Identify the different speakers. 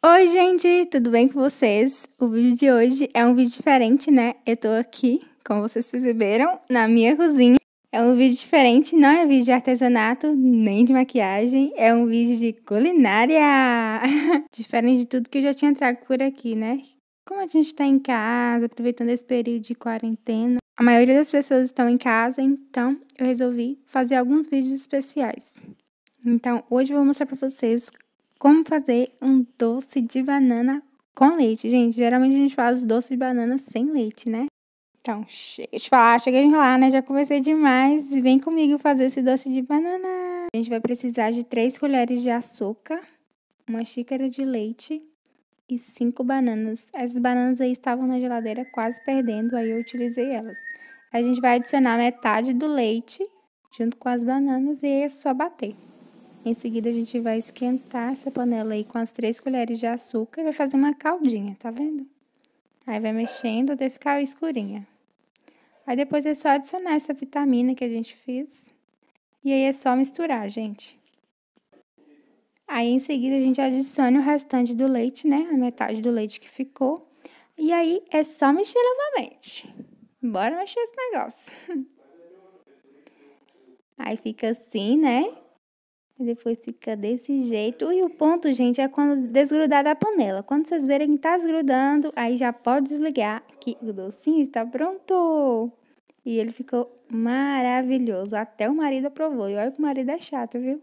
Speaker 1: Oi, gente, tudo bem com vocês? O vídeo de hoje é um vídeo diferente, né? Eu tô aqui, como vocês perceberam, na minha cozinha. É um vídeo diferente, não é vídeo de artesanato, nem de maquiagem, é um vídeo de culinária! diferente de tudo que eu já tinha trago por aqui, né? Como a gente tá em casa, aproveitando esse período de quarentena, a maioria das pessoas estão em casa, então eu resolvi fazer alguns vídeos especiais. Então, hoje eu vou mostrar para vocês como fazer um doce de banana com leite? Gente, geralmente a gente faz doce de banana sem leite, né? Então, chega de falar, chega de enrolar, né? Já conversei demais. Vem comigo fazer esse doce de banana. A gente vai precisar de 3 colheres de açúcar, uma xícara de leite e 5 bananas. Essas bananas aí estavam na geladeira quase perdendo, aí eu utilizei elas. A gente vai adicionar metade do leite junto com as bananas e é só bater. Em seguida, a gente vai esquentar essa panela aí com as três colheres de açúcar e vai fazer uma caldinha, tá vendo? Aí vai mexendo até ficar escurinha. Aí depois é só adicionar essa vitamina que a gente fez. E aí é só misturar, gente. Aí em seguida a gente adiciona o restante do leite, né? A metade do leite que ficou. E aí é só mexer novamente. Bora mexer esse negócio. Aí fica assim, né? E depois fica desse jeito. E o ponto, gente, é quando desgrudar da panela. Quando vocês verem que tá desgrudando, aí já pode desligar que o docinho está pronto. E ele ficou maravilhoso. Até o marido aprovou. E olha que o marido é chato, viu?